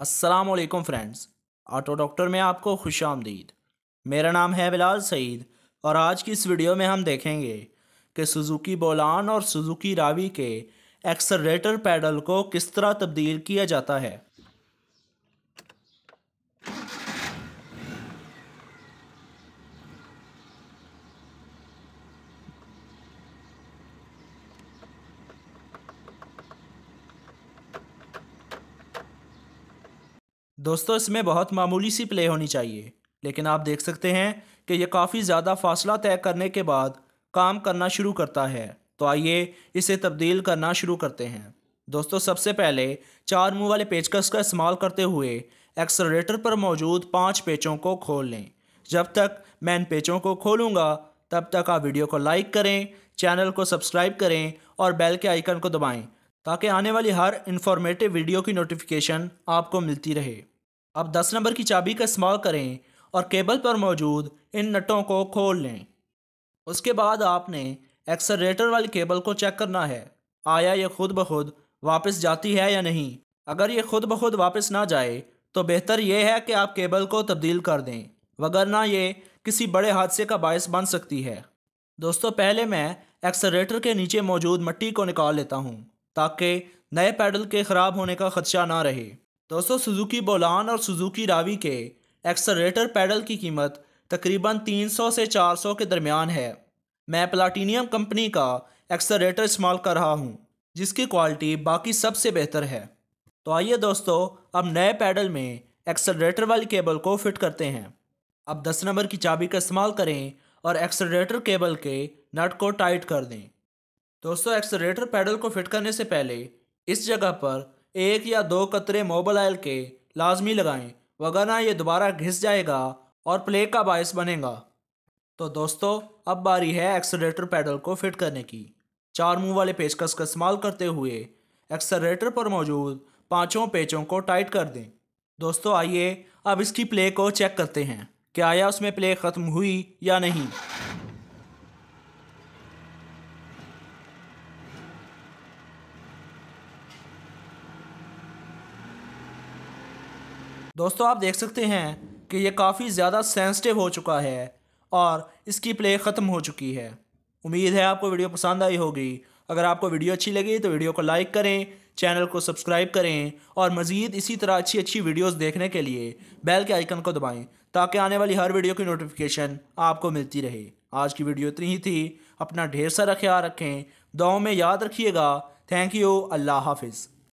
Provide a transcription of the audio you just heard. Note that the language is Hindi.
असलम फ्रेंड्स ऑटो डॉक्टर में आपको खुश आमदीद मेरा नाम है बिलाल सईद और आज की इस वीडियो में हम देखेंगे कि सुजुकी बोलान और सुजुकी रावी के एक्सलरेटर पैडल को किस तरह तब्दील किया जाता है दोस्तों इसमें बहुत मामूली सी प्ले होनी चाहिए लेकिन आप देख सकते हैं कि यह काफ़ी ज़्यादा फासला तय करने के बाद काम करना शुरू करता है तो आइए इसे तब्दील करना शुरू करते हैं दोस्तों सबसे पहले चार मुँह वाले पेचकस का इस्तेमाल करते हुए एक्सलरेटर पर मौजूद पांच पेचों को खोल लें जब तक मैं इन पेचों को खोलूँगा तब तक आप वीडियो को लाइक करें चैनल को सब्सक्राइब करें और बेल के आइकन को दबाएं ताकि आने वाली हर इन्फॉर्मेटिव वीडियो की नोटिफिकेशन आपको मिलती रहे अब दस नंबर की चाबी का इस्तेमाल करें और केबल पर मौजूद इन नटों को खोल लें उसके बाद आपने एक्सलरेटर वाली केबल को चेक करना है आया ये खुद ब खुद वापस जाती है या नहीं अगर ये खुद ब खुद वापस ना जाए तो बेहतर यह है कि आप केबल को तब्दील कर दें वगरना ये किसी बड़े हादसे का बायस बन सकती है दोस्तों पहले मैं एक्सलरेटर के नीचे मौजूद मट्टी को निकाल लेता हूँ ताकि नए पैडल के ख़राब होने का खदशा ना रहे दोस्तों सुजुकी बोलान और सुजुकी रावी के एक्सरेटर पैडल की कीमत तकरीबन 300 से 400 के दरमियान है मैं प्लाटीनियम कंपनी का एक्सलेटर इस्तेमाल कर रहा हूँ जिसकी क्वालिटी बाकी सबसे बेहतर है तो आइए दोस्तों अब नए पैडल में एक्सलेटर वाली केबल को फिट करते हैं अब दस नंबर की चाबी का इस्तेमाल करें और एक्सलेटर केबल के नट को टाइट कर दें दोस्तों एक्सलेटर पैडल को फिट करने से पहले इस जगह पर एक या दो कतरे मोबल ऑयल के लाजमी लगाएं वगरना ये दोबारा घिस जाएगा और प्ले का बायस बनेगा तो दोस्तों अब बारी है एक्सलेटर पैडल को फिट करने की चार मुंह वाले पेचकस का इस्तेमाल करते हुए एक्सलेटर पर मौजूद पांचों पेचों को टाइट कर दें दोस्तों आइए अब इसकी प्ले को चेक करते हैं क्या आया उसमें प्ले ख़त्म हुई या नहीं दोस्तों आप देख सकते हैं कि ये काफ़ी ज़्यादा सेंसिटिव हो चुका है और इसकी प्ले ख़त्म हो चुकी है उम्मीद है आपको वीडियो पसंद आई होगी अगर आपको वीडियो अच्छी लगी तो वीडियो को लाइक करें चैनल को सब्सक्राइब करें और मज़ीद इसी तरह अच्छी अच्छी वीडियोस देखने के लिए बेल के आइकन को दबाएं ताकि आने वाली हर वीडियो की नोटिफिकेशन आपको मिलती रहे आज की वीडियो इतनी ही थी अपना ढेर सारा ख्याल रखें दुआओं में याद रखिएगा थैंक यू अल्लाह हाफिज़